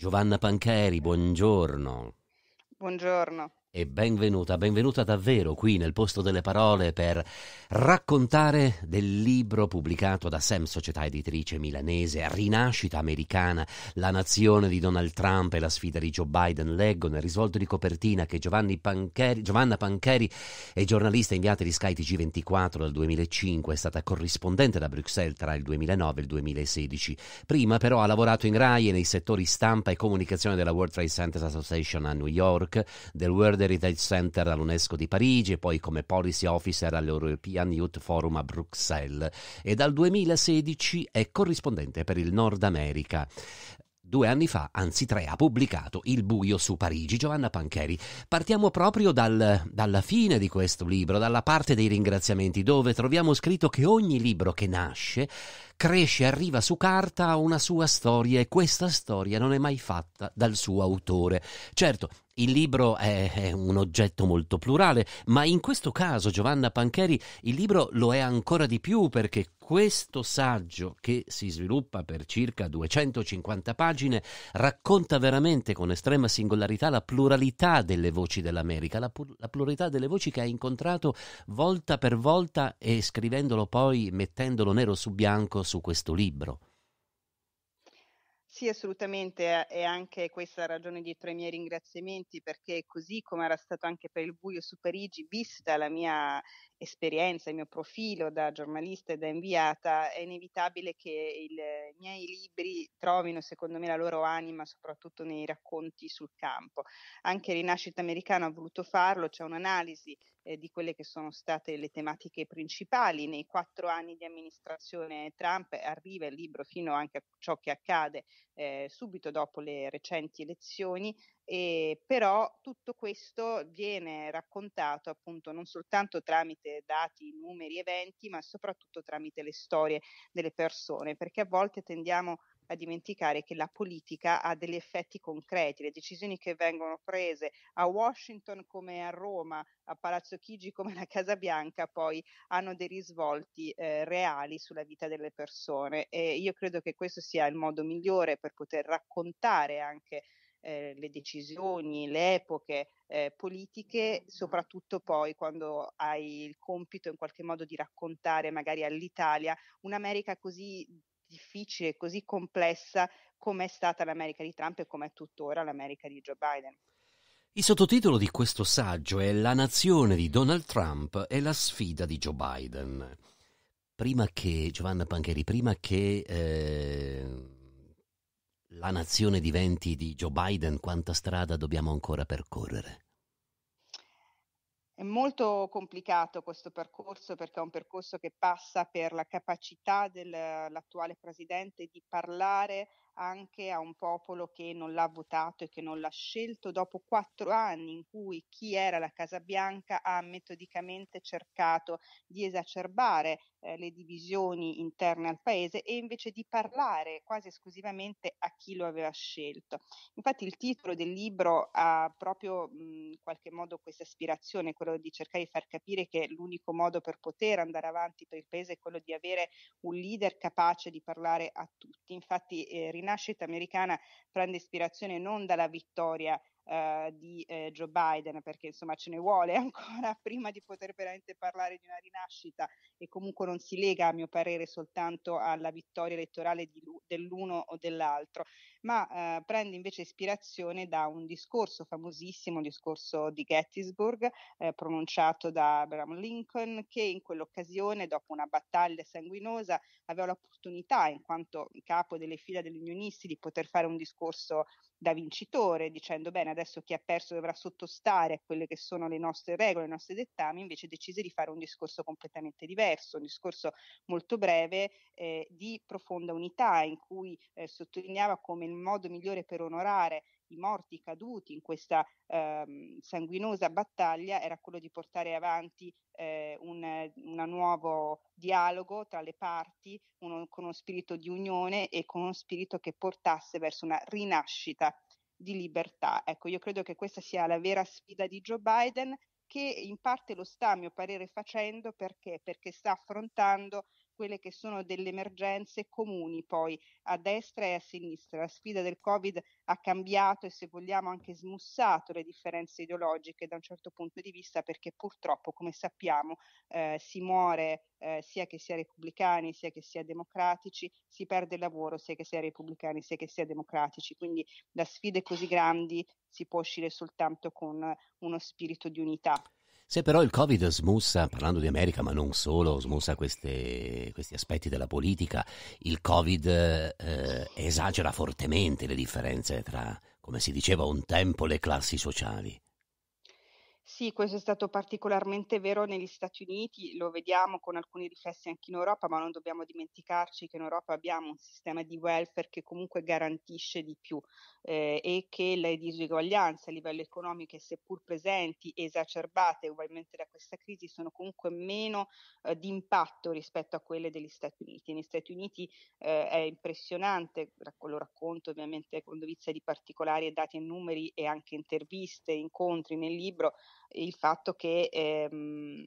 Giovanna Pancheri, buongiorno. Buongiorno e benvenuta, benvenuta davvero qui nel posto delle parole per raccontare del libro pubblicato da Sam, società editrice milanese, Rinascita americana, la nazione di Donald Trump e la sfida di Joe Biden. Leggo nel risvolto di copertina che Pancheri, Giovanna Pancheri è giornalista inviata di Sky TG24 dal 2005, è stata corrispondente da Bruxelles tra il 2009 e il 2016. Prima però ha lavorato in RAI e nei settori stampa e comunicazione della World Trade Center Association a New York, del World Border Retail Center all'UNESCO di Parigi e poi come Policy Officer all'European Youth Forum a Bruxelles e dal 2016 è corrispondente per il Nord America. Due anni fa, anzi tre, ha pubblicato Il buio su Parigi, Giovanna Pancheri. Partiamo proprio dal, dalla fine di questo libro, dalla parte dei ringraziamenti, dove troviamo scritto che ogni libro che nasce cresce, arriva su carta a una sua storia e questa storia non è mai fatta dal suo autore. Certo, il libro è, un oggetto molto plurale, ma in questo caso, Giovanna Pancheri, il libro lo è ancora di più perché questo saggio, che si sviluppa per circa 250 pagine, racconta veramente con estrema singolarità la pluralità delle voci dell'America, la, pur- la pluralità delle voci che ha incontrato volta per volta e scrivendolo poi, mettendolo nero su bianco su questo libro. Sì, assolutamente, è anche questa la ragione dietro ai miei ringraziamenti, perché così come era stato anche per il buio su Parigi, vista la mia esperienza, il mio profilo da giornalista e da inviata, è inevitabile che i miei libri trovino, secondo me, la loro anima soprattutto nei racconti sul campo. Anche Rinascita Americana ha voluto farlo, c'è un'analisi eh, di quelle che sono state le tematiche principali. Nei quattro anni di amministrazione Trump arriva il libro fino anche a ciò che accade eh, subito dopo le recenti elezioni e, ehm, però tutto questo viene raccontato appunto non soltanto tramite dati, numeri, eventi, ma soprattutto tramite le storie delle persone, perché a volte tendiamo a dimenticare che la politica ha degli effetti concreti, le decisioni che vengono prese a Washington come a Roma, a Palazzo Chigi come la Casa Bianca, poi hanno dei risvolti eh, reali sulla vita delle persone e io credo che questo sia il modo migliore per poter raccontare anche eh, le decisioni, le epoche eh, politiche, soprattutto poi quando hai il compito in qualche modo di raccontare magari all'Italia un'America così difficile, così complessa come è stata l'America di Trump e come è tuttora l'America di Joe Biden. Il sottotitolo di questo saggio è La nazione di Donald Trump e la sfida di Joe Biden. Prima che, Giovanna Pancheri, prima che eh, la nazione diventi di Joe Biden, quanta strada dobbiamo ancora percorrere? È molto complicato questo percorso perché è un percorso che passa per la capacità dell'attuale presidente di parlare anche a un popolo che non l'ha votato e che non l'ha scelto dopo quattro anni in cui chi era la Casa Bianca ha metodicamente cercato di esacerbare eh, le divisioni interne al paese e invece di parlare quasi esclusivamente a chi lo aveva scelto. Infatti il titolo del libro ha proprio mh, in qualche modo questa aspirazione, quello di cercare di far capire che l'unico modo per poter andare avanti per il paese è quello di avere un leader capace di parlare a tutti. Infatti eh, rinascita americana prende ispirazione non dalla vittoria eh, di eh, Joe Biden, perché insomma ce ne vuole ancora prima di poter veramente parlare di una rinascita e comunque non si lega a mio parere soltanto alla vittoria elettorale di, dell'uno o dell'altro, ma eh, prende invece ispirazione da un discorso famosissimo, un discorso di Gettysburg eh, pronunciato da Abraham Lincoln che in quell'occasione dopo una battaglia sanguinosa aveva l'opportunità in quanto capo delle fila degli unionisti di poter fare un discorso da vincitore, dicendo bene, adesso chi ha perso dovrà sottostare a quelle che sono le nostre regole, i nostri dettami, invece decise di fare un discorso completamente diverso, un discorso molto breve eh, di profonda unità in cui eh, sottolineava come il modo migliore per onorare i morti caduti in questa ehm, sanguinosa battaglia era quello di portare avanti eh, un, un nuovo dialogo tra le parti uno, con uno spirito di unione e con uno spirito che portasse verso una rinascita di libertà. Ecco, io credo che questa sia la vera sfida di Joe Biden che in parte lo sta, a mio parere, facendo perché? Perché sta affrontando quelle che sono delle emergenze comuni poi a destra e a sinistra. La sfida del Covid ha cambiato e se vogliamo anche smussato le differenze ideologiche da un certo punto di vista perché purtroppo come sappiamo eh, si muore eh, sia che sia repubblicani sia che sia democratici, si perde il lavoro sia che sia repubblicani sia che sia democratici, quindi da sfide così grandi si può uscire soltanto con uno spirito di unità. Se però il Covid smussa, parlando di America ma non solo, smussa queste, questi aspetti della politica, il Covid eh, esagera fortemente le differenze tra, come si diceva un tempo, le classi sociali. Sì, questo è stato particolarmente vero negli Stati Uniti, lo vediamo con alcuni riflessi anche in Europa, ma non dobbiamo dimenticarci che in Europa abbiamo un sistema di welfare che comunque garantisce di più eh, e che le disuguaglianze a livello economico, seppur presenti e esacerbate ugualmente da questa crisi, sono comunque meno eh, di impatto rispetto a quelle degli Stati Uniti. Negli Stati Uniti eh, è impressionante, lo racconto ovviamente con dovizia di particolari e dati e numeri e anche interviste, incontri nel libro, il fatto che ehm,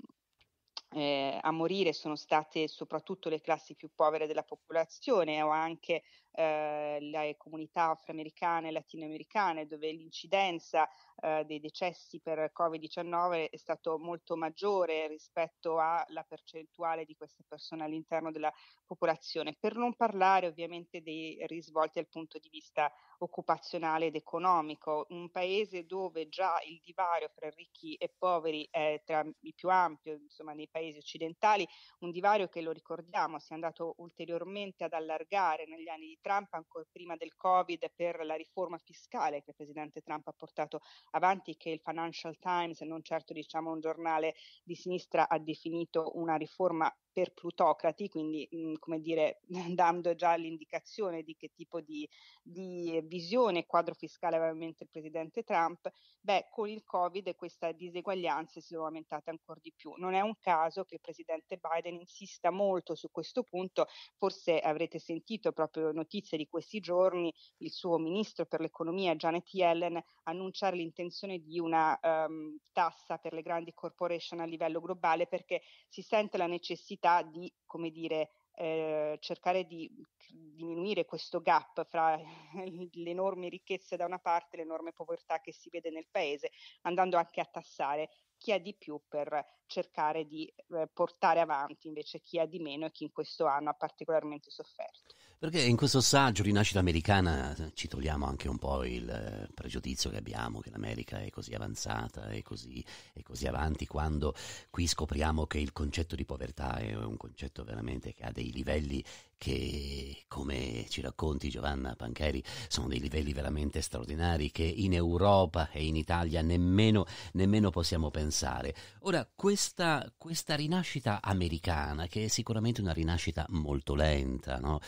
eh, a morire sono state soprattutto le classi più povere della popolazione o anche eh, le comunità afroamericane e latinoamericane, dove l'incidenza eh, dei decessi per Covid-19 è stata molto maggiore rispetto alla percentuale di queste persone all'interno della popolazione, per non parlare ovviamente dei risvolti dal punto di vista occupazionale ed economico. Un paese dove già il divario fra ricchi e poveri è tra i più ampi, insomma, nei paesi occidentali, un divario che lo ricordiamo si è andato ulteriormente ad allargare negli anni di Trump ancora prima del Covid per la riforma fiscale che il presidente Trump ha portato avanti, che il Financial Times, non certo diciamo un giornale di sinistra, ha definito una riforma per plutocrati, quindi mh, mhmm, come dire, dando già l'indicazione di che tipo di, di visione e quadro fiscale aveva in mente il presidente Trump, beh, con il Covid questa diseguaglianza si è aumentata ancora di più. Non è un caso che il presidente Biden insista molto su questo punto, forse avrete sentito proprio notizie di questi giorni il suo ministro per l'economia Janet Yellen annunciare l'intenzione di una um, tassa per le grandi corporation a livello globale perché si sente la necessità necessità di, come dire, eh, cercare di mhmm, diminuire questo gap fra le enormi ricchezze da una parte e l'enorme povertà che si vede nel paese, andando anche a tassare chi ha di più per cercare di eh, portare avanti invece chi ha di meno e chi in questo anno ha particolarmente sofferto. Perché in questo saggio Rinascita americana ci togliamo anche un po' il eh, pregiudizio che abbiamo che l'America è così avanzata e così, così, avanti quando qui scopriamo che il concetto di povertà è un concetto veramente che ha dei livelli che, come ci racconti Giovanna Pancheri, sono dei livelli veramente straordinari che in Europa e in Italia nemmeno, nemmeno possiamo pensare. Ora, questa, questa, rinascita americana, che è sicuramente una rinascita molto lenta, no?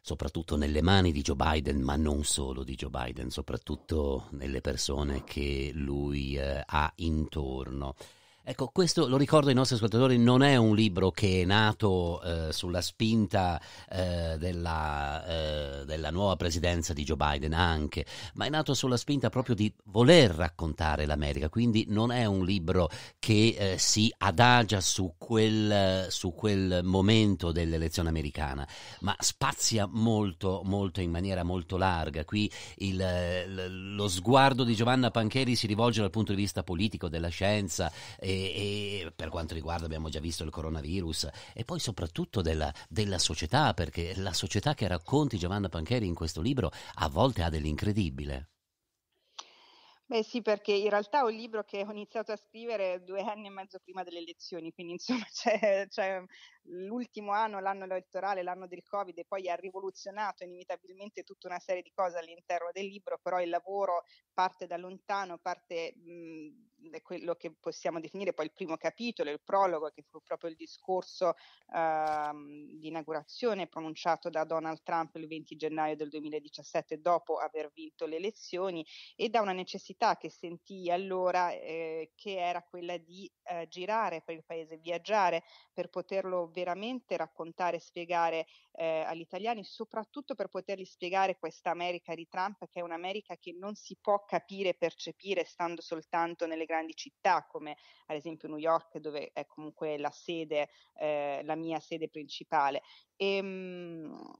soprattutto nelle mani di Joe Biden, ma non solo di Joe Biden, soprattutto nelle persone che lui eh, ha intorno. Ecco, questo lo ricordo ai nostri ascoltatori, non è un libro che è nato eh, sulla spinta eh, della, eh, della, nuova presidenza di Joe Biden anche, ma è nato sulla spinta proprio di voler raccontare l'America, quindi non è un libro che eh, si adagia su quel, su quel momento dell'elezione americana, ma spazia molto, molto in maniera molto larga. Qui il, lo sguardo di Giovanna Pancheri si rivolge dal punto di vista politico, della scienza. E e per quanto riguarda abbiamo già visto il coronavirus e poi soprattutto della, della società, perché la società che racconti Giovanna Pancheri in questo libro a volte ha dell'incredibile. Beh sì, perché in realtà è un libro che ho iniziato a scrivere due anni e mezzo prima delle elezioni, quindi insomma c'è, c'è l'ultimo anno, l'anno elettorale, l'anno del Covid, e poi ha rivoluzionato inevitabilmente tutta una serie di cose all'interno del libro, però il lavoro parte da lontano, parte mh, Mhmm, quello che possiamo definire poi il primo capitolo, il prologo, che fu proprio il discorso ehm, di inaugurazione pronunciato da Donald Trump il 20 gennaio del 2017 dopo aver vinto le elezioni e da una necessità che sentì allora eh, che era quella di eh, girare per il paese, viaggiare per poterlo veramente raccontare, e spiegare eh, agli italiani, soprattutto per potergli spiegare questa America di Trump che è un'America che non si può capire e percepire stando soltanto nelle grandi grandi città come ad esempio New York dove è comunque la sede, eh, la mia sede principale. E, ehm,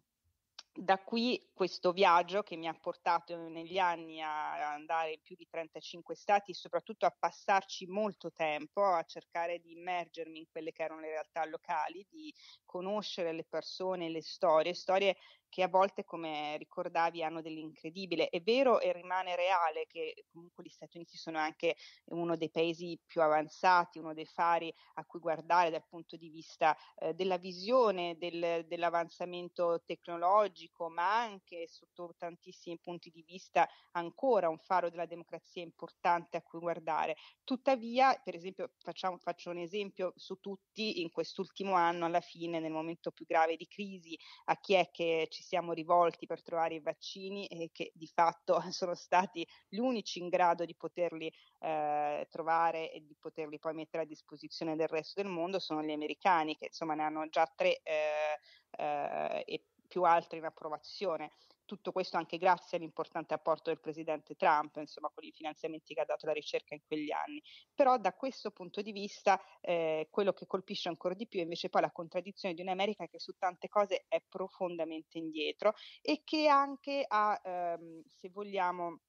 da qui questo viaggio che mi ha portato negli anni a andare in più di 35 stati e soprattutto a passarci molto tempo, a cercare di immergermi in quelle che erano le realtà locali, di conoscere le persone, le storie, storie che a volte, come ricordavi, hanno dell'incredibile. È vero e rimane reale che comunque gli Stati Uniti sono anche uno dei paesi più avanzati, uno dei fari a cui guardare dal punto di vista eh, della visione, del, dell'avanzamento tecnologico, ma anche sotto tantissimi punti di vista ancora un faro della democrazia importante a cui guardare. Tuttavia, per esempio, facciamo, faccio un esempio su tutti, in quest'ultimo anno, alla fine, nel momento più grave di crisi, a chi è che ci siamo rivolti per trovare i vaccini e che di fatto sono stati gli unici in grado di poterli eh, trovare e di poterli poi mettere a disposizione del resto del mondo sono gli americani che insomma ne hanno già tre eh, eh, e più altri in approvazione tutto questo anche grazie all'importante apporto del presidente Trump, insomma, con i finanziamenti che ha dato la ricerca in quegli anni. Però da questo punto di vista eh, quello che colpisce ancora di più è invece poi la contraddizione di un'America che su tante cose è profondamente indietro e che anche ha, ehm, se vogliamo,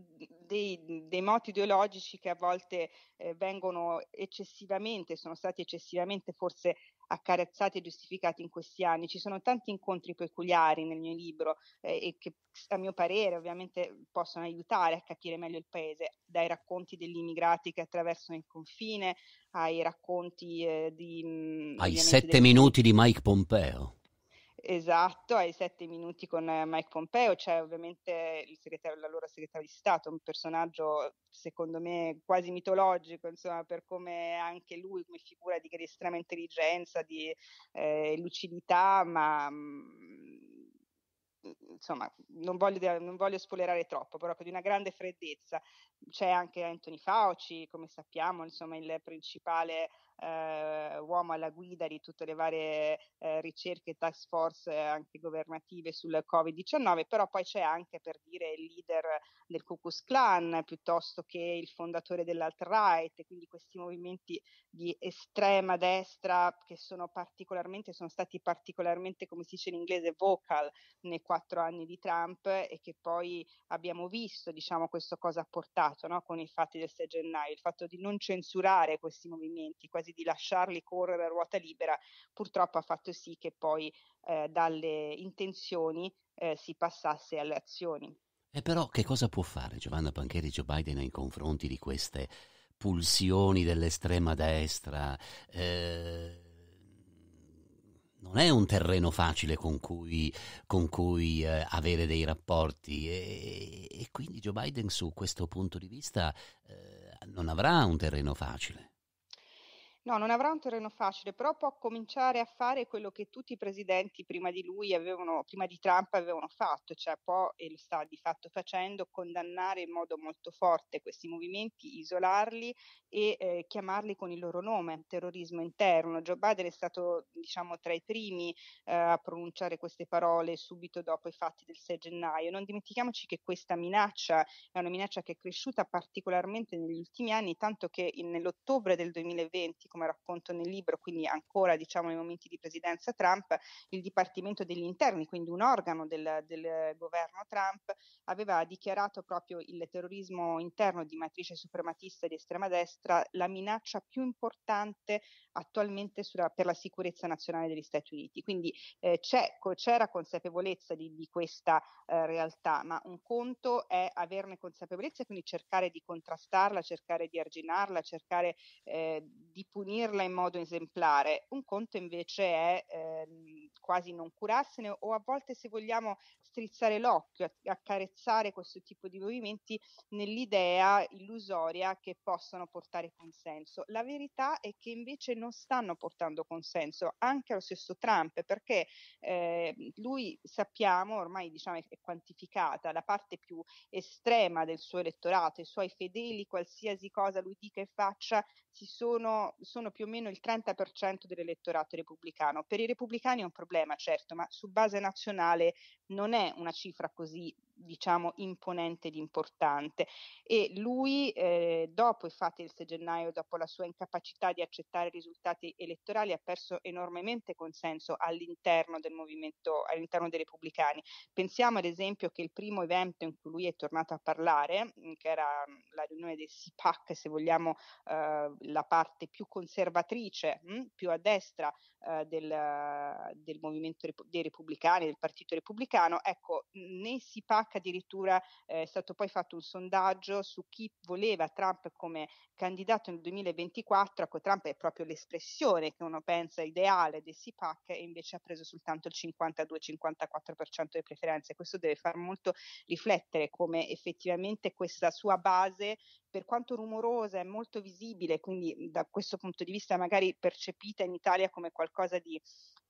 dei, dei, moti ideologici che a volte eh, vengono eccessivamente, sono stati eccessivamente forse accarezzati e giustificati in questi anni. Ci sono tanti incontri peculiari nel mio libro eh, e che a mio parere ovviamente possono aiutare a capire meglio il paese, dai racconti degli immigrati che attraversano il confine ai racconti eh, di... Mm, ai sette dei... minuti di Mike Pompeo. Esatto, ai sette minuti con Mike Pompeo c'è ovviamente l'allora segretario di Stato, un personaggio secondo me quasi mitologico, insomma, per come anche lui, come figura di estrema intelligenza, di eh, lucidità, ma mh, mhmm, insomma, non voglio, non voglio, spoilerare troppo, però di una grande freddezza. C'è anche Anthony Fauci, come sappiamo, insomma, il principale eh, uomo alla guida di tutte le varie eh, ricerche task force eh, anche governative sul Covid-19, però poi c'è anche per dire il leader del Ku Klux Klan piuttosto che il fondatore dell'alt-right, quindi questi movimenti di estrema destra che sono particolarmente, sono stati particolarmente, come si dice in inglese, vocal nei quattro anni di Trump e che poi abbiamo visto, diciamo, questo cosa ha portato no? con i fatti del 6 gennaio, il fatto di non censurare questi movimenti, quasi quasi di lasciarli correre a ruota libera, purtroppo ha fatto sì che poi eh, dalle intenzioni eh, si passasse alle azioni. E però che cosa può fare Giovanna Pancheri Joe Biden nei confronti di queste pulsioni dell'estrema destra? Eh, non è un terreno facile con cui, con cui eh, avere dei rapporti e, e, quindi Joe Biden su questo punto di vista eh, non avrà un terreno facile. No, non avrà un terreno facile, però può cominciare a fare quello che tutti i presidenti prima di lui avevano, prima di Trump avevano fatto, cioè può, e lo sta di fatto facendo, condannare in modo molto forte questi movimenti, isolarli e eh, chiamarli con il loro nome, terrorismo interno. Joe Biden è stato, diciamo, tra i primi eh, a pronunciare queste parole subito dopo i fatti del 6 gennaio. Non dimentichiamoci che questa minaccia è una minaccia che è cresciuta particolarmente negli ultimi anni, tanto che in, nell'ottobre del 2020, come racconto nel libro, quindi ancora diciamo nei momenti di presidenza Trump, il Dipartimento degli Interni, quindi un organo del, del governo Trump, aveva dichiarato proprio il terrorismo interno di matrice suprematista di estrema destra la minaccia più importante attualmente sulla, per la sicurezza nazionale degli Stati Uniti. Quindi eh, c'era consapevolezza di, di questa eh, realtà, ma un conto è averne consapevolezza e quindi cercare di contrastarla, cercare di arginarla, cercare eh, di punire punirla in modo esemplare, un conto invece è eh, quasi non curarsene o a volte se vogliamo strizzare l'occhio, accarezzare questo tipo di movimenti nell'idea illusoria che possano portare consenso. La verità è che invece non stanno portando consenso anche allo stesso Trump perché eh, lui sappiamo ormai diciamo è, è quantificata la parte più estrema del suo elettorato, i suoi fedeli, qualsiasi cosa lui dica e faccia, si sono, sono sono più o meno il 30% dell'elettorato repubblicano. Per i repubblicani è un problema, certo, ma su base nazionale non è una cifra così diciamo imponente ed importante e lui eh, dopo i fatti del 6 gennaio, dopo la sua incapacità di accettare i risultati elettorali ha perso enormemente consenso all'interno del movimento, all'interno dei repubblicani. Pensiamo ad esempio che il primo evento in cui lui è tornato a parlare, mm, che era mm, la riunione del SIPAC, se vogliamo eh, la parte più conservatrice, mh, mm, più a destra eh, del, del movimento dei repubblicani, del partito repubblicano, ecco nei SIPAC addirittura eh, è stato poi fatto un sondaggio su chi voleva Trump come candidato nel 2024, ecco Trump è proprio l'espressione che uno pensa ideale del SIPAC e invece ha preso soltanto il 52-54% delle preferenze, questo deve far molto riflettere come effettivamente questa sua base per quanto rumorosa è molto visibile, quindi da questo punto di vista magari percepita in Italia come qualcosa di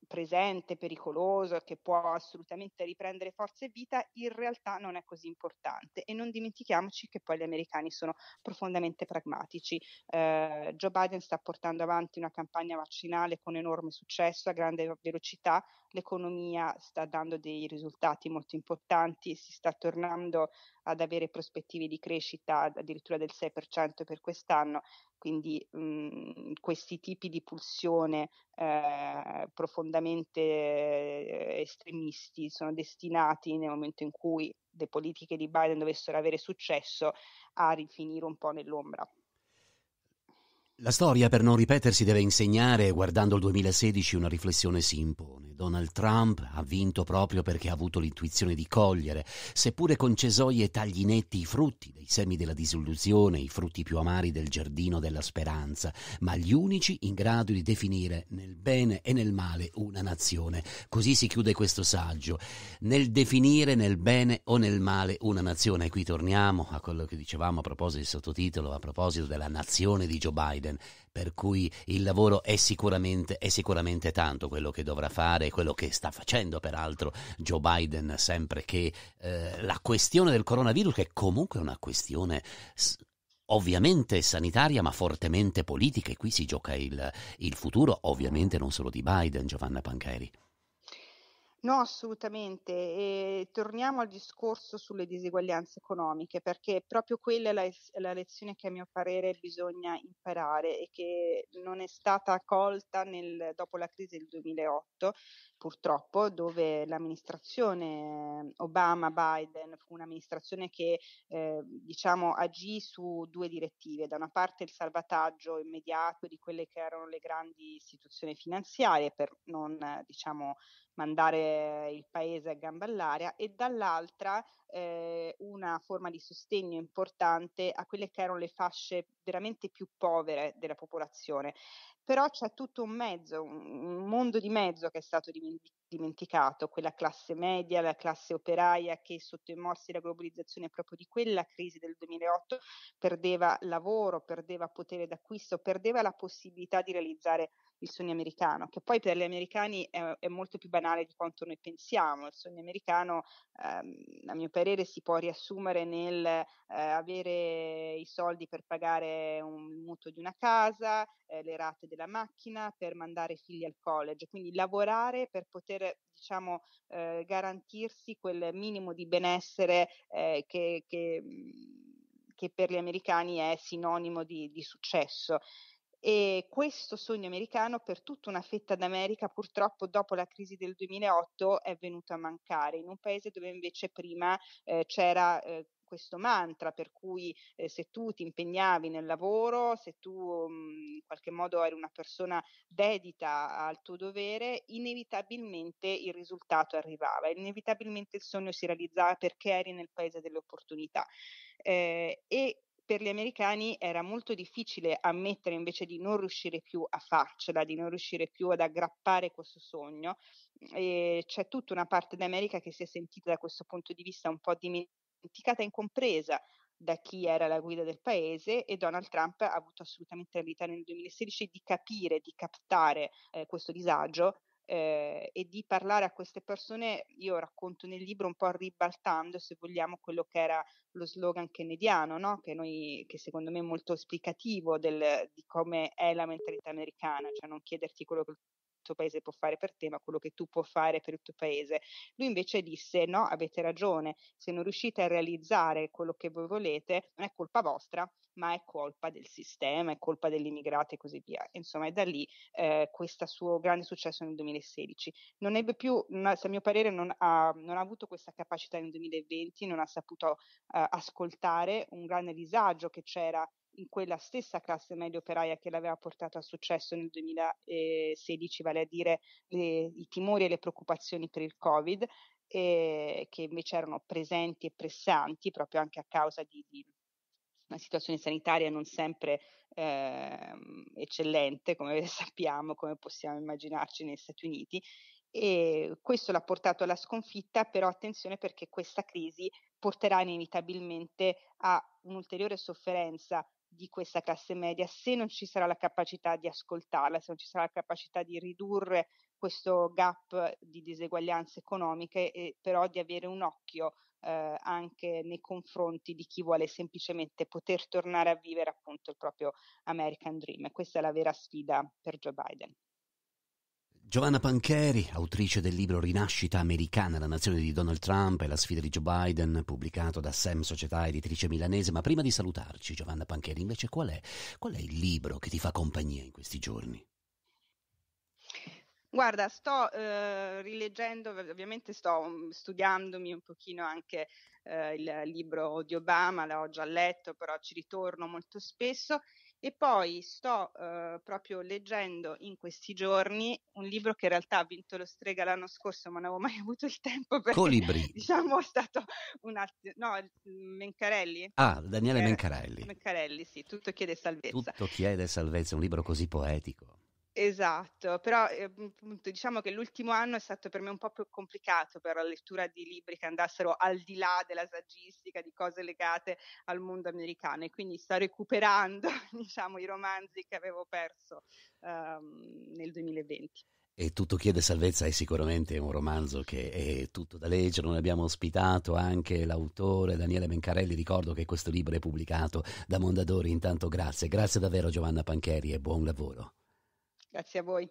presente, pericoloso, che può assolutamente riprendere forza e vita, in realtà non è così importante. E non dimentichiamoci che poi gli americani sono profondamente pragmatici. Eh, Joe Biden sta portando avanti una campagna vaccinale con enorme successo, a grande velocità, l'economia sta dando dei risultati molto importanti, si sta tornando ad avere prospettive di crescita addirittura del 6% per quest'anno, quindi mh, mhmm, questi tipi di pulsione eh, profondamente eh, estremisti sono destinati nel momento in cui le politiche di Biden dovessero avere successo a rifinire un po' nell'ombra. La storia per non ripetersi deve insegnare, guardando il 2016, una riflessione si impone. Donald Trump ha vinto proprio perché ha avuto l'intuizione di cogliere, seppure con cesoie e tagli netti, i frutti dei semi della disillusione, i frutti più amari del giardino della speranza, ma gli unici in grado di definire nel bene e nel male una nazione. Così si chiude questo saggio. Nel definire nel bene o nel male una nazione. E qui torniamo a quello che dicevamo a proposito del sottotitolo, a proposito della nazione di Joe Biden. Biden, per cui il lavoro è sicuramente, è sicuramente tanto quello che dovrà fare, quello che sta facendo peraltro Joe Biden, sempre che eh, la questione del coronavirus, che è comunque una questione ovviamente sanitaria ma fortemente politica e qui si gioca il, il futuro ovviamente non solo di Biden, Giovanna Pancheri. No, assolutamente. E ehm, torniamo al discorso sulle diseguaglianze economiche, perché proprio quella è la, la, lezione che a mio parere bisogna imparare e che non è stata colta nel, dopo la crisi del 2008, purtroppo, dove l'amministrazione Obama-Biden fu un'amministrazione che eh, diciamo, agì su due direttive. Da una parte il salvataggio immediato di quelle che erano le grandi istituzioni finanziarie per non diciamo, mandare il paese a gamba all'aria e dall'altra eh, una forma di sostegno importante a quelle che erano le fasce veramente più povere della popolazione però c'è tutto un mezzo, un mondo di mezzo che è stato dimenticato, quella classe media, la classe operaia che sotto i morsi della globalizzazione proprio di quella crisi del 2008 perdeva lavoro, perdeva potere d'acquisto, perdeva la possibilità di realizzare il sogno americano, che poi per gli americani è, è molto più banale di quanto noi pensiamo. Il sogno americano, ehm, a mio parere, si può riassumere nel eh, avere i soldi per pagare un mutuo di una casa, eh, le rate della macchina, per mandare i figli al college, quindi lavorare per poter diciamo, eh, garantirsi quel minimo di benessere eh, che, che mm, che per gli americani è sinonimo di, di successo. E questo sogno americano per tutta una fetta d'America purtroppo dopo la crisi del 2008 è venuto a mancare in un paese dove invece prima eh, c'era eh, questo mantra per cui eh, se tu ti impegnavi nel lavoro, se tu mh, mm, in qualche modo eri una persona dedita al tuo dovere, inevitabilmente il risultato arrivava, inevitabilmente il sogno si realizzava perché eri nel paese delle opportunità. Eh, e per gli americani era molto difficile ammettere invece di non riuscire più a farcela, di non riuscire più ad aggrappare questo sogno. E c'è tutta una parte d'America che si è sentita da questo punto di vista un po' dimenticata e incompresa da chi era la guida del paese e Donald Trump ha avuto assolutamente l'abilità nel 2016 di capire, di captare eh, questo disagio eh, e di parlare a queste persone, io racconto nel libro un po' ribaltando, se vogliamo, quello che era lo slogan kennediano, no? che, noi, che, secondo me è molto esplicativo del, di come è la mentalità americana, cioè non chiederti quello che tuo paese può fare per te, ma quello che tu puoi fare per il tuo paese. Lui invece disse no, avete ragione, se non riuscite a realizzare quello che voi volete non è colpa vostra, ma è colpa del sistema, è colpa degli immigrati e così via. Insomma, è da lì eh, questo suo grande successo nel 2016. Non ebbe più, non a mio parere, non ha, non ha, avuto questa capacità nel 2020, non ha saputo eh, ascoltare un grande disagio che c'era in quella stessa classe media operaia che l'aveva portata a successo nel 2016, vale a dire le, i timori e le preoccupazioni per il Covid, eh, che invece erano presenti e pressanti proprio anche a causa di, di una situazione sanitaria non sempre eh, eccellente, come sappiamo, come possiamo immaginarci negli Stati Uniti. E questo l'ha portato alla sconfitta, però attenzione perché questa crisi porterà inevitabilmente a un'ulteriore sofferenza di questa classe media se non ci sarà la capacità di ascoltarla, se non ci sarà la capacità di ridurre questo gap di diseguaglianze economiche e però di avere un occhio eh, anche nei confronti di chi vuole semplicemente poter tornare a vivere appunto il proprio American Dream. Questa è la vera sfida per Joe Biden. Giovanna Pancheri, autrice del libro Rinascita americana, la nazione di Donald Trump e la sfida di Joe Biden, pubblicato da Sam Società Editrice Milanese. Ma prima di salutarci, Giovanna Pancheri, invece qual è, qual è il libro che ti fa compagnia in questi giorni? Guarda, sto eh, rileggendo, ovviamente sto mm, studiandomi un pochino anche eh, il libro di Obama, l'ho già letto, però ci ritorno molto spesso e poi sto eh, proprio leggendo in questi giorni un libro che in realtà ha vinto lo Strega l'anno scorso, ma non avevo mai avuto il tempo perché Colibri. diciamo è stato un attimo no, mm, Mencarelli. Ah, Daniele Mencarelli. Mencarelli, sì, Tutto chiede salvezza. Tutto chiede salvezza, un libro così poetico. Esatto, però appunto, ehm, diciamo che l'ultimo anno è stato per me un po' più complicato per la lettura di libri che andassero al di là della saggistica, di cose legate al mondo americano e quindi sto recuperando diciamo, i romanzi che avevo perso um, nel 2020. E tutto chiede salvezza è sicuramente un romanzo che è tutto da leggere, noi abbiamo ospitato anche l'autore Daniele Mencarelli, ricordo che questo libro è pubblicato da Mondadori, intanto grazie, grazie davvero Giovanna Pancheri e buon lavoro. Grazie a voi.